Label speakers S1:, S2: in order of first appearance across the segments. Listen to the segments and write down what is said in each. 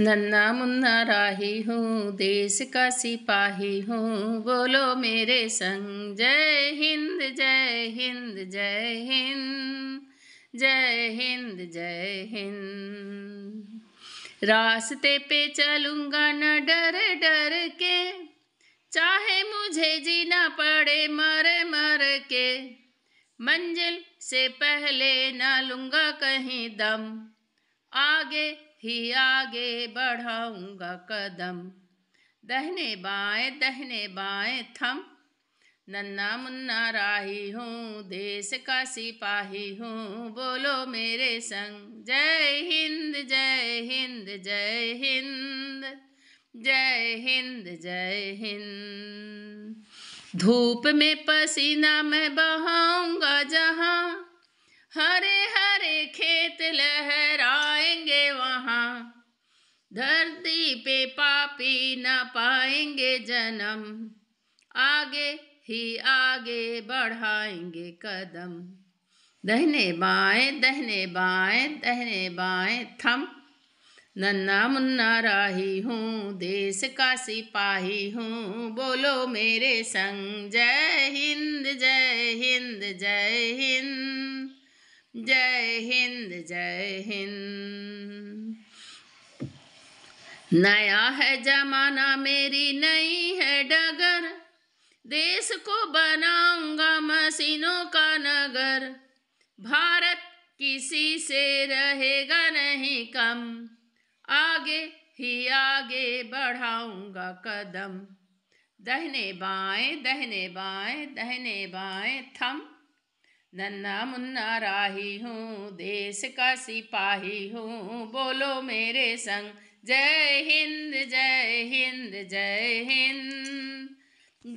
S1: नन्ना मुन्ना राही हूँ देश का सिपाही हूँ बोलो मेरे संग जय हिंद जय हिंद जय हिंद जय हिंद जय हिंद रास्ते पे चलूँगा न डर डर के चाहे मुझे जीना पड़े मर मर के मंजिल से पहले न लूँगा कहीं दम आगे ही आगे बढ़ाऊंगा कदम दहने बाएं दहने बाएं थम नन्ना मुन्ना राही हूँ देश का सिपाही हूँ बोलो मेरे संग जय हिंद जय हिंद जय हिंद जय हिंद जय हिंद धूप में पसीना मैं बहाऊंगा जहाँ हरे धरती पे पापी न पाएंगे जन्म आगे ही आगे बढ़ाएंगे कदम दहने बाएं दहने बाएं दहने बाएं थम नन्ना मुन्ना राही हूँ देश का सिपाही हूँ बोलो मेरे संग जय हिंद जय हिंद जय हिंद जय हिंद जय हिंद नया है जमाना मेरी नई है डगर देश को बनाऊंगा मशीनों का नगर भारत किसी से रहेगा नहीं कम आगे ही आगे बढ़ाऊंगा कदम दहने बाएं दहने बाएं दहने बाएं थम नन्ना मुन्ना राही हूँ देश का सिपाही हूँ बोलो मेरे संग जय हिंद जय हिंद जय हिंद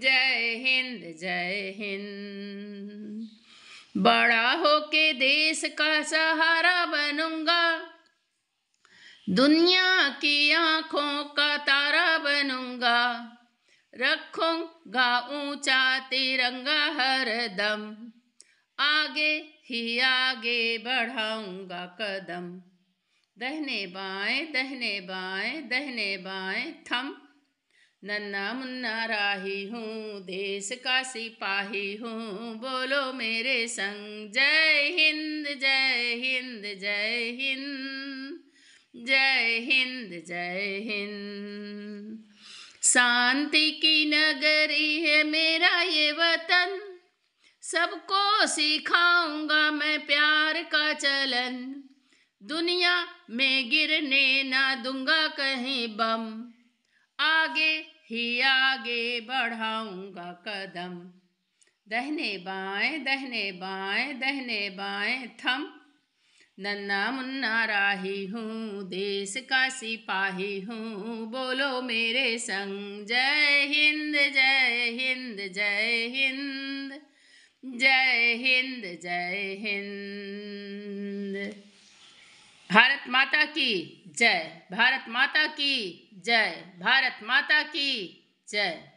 S1: जय हिंद जय हिंद बड़ा होके देश का सहारा बनूंगा दुनिया की आंखों का तारा बनूंगा रखूंगा ऊंचा तिरंगा हर दम आगे ही आगे बढ़ाऊंगा कदम दहने बाएं दहने बाएं दहने बाएं थम नन्ना मुन्ना राही हूँ देश का सिपाही हूँ बोलो मेरे संग जय हिंद जय हिंद जय हिंद जय हिंद जय हिंद शांति की नगरी है मेरा ये वतन सबको सिखाऊंगा मैं प्यार का चलन दुनिया में गिरने ना दूंगा कहीं बम आगे ही आगे बढ़ाऊंगा कदम दहने बाएं दहने बाएं दहने बाएं थम नन्ना मुन्ना राही हूँ देश का सिपाही हूँ बोलो मेरे संग जय हिंद जय हिंद जय हिंद जय हिंद जय हिंद माता की जय भारत माता की जय भारत माता की जय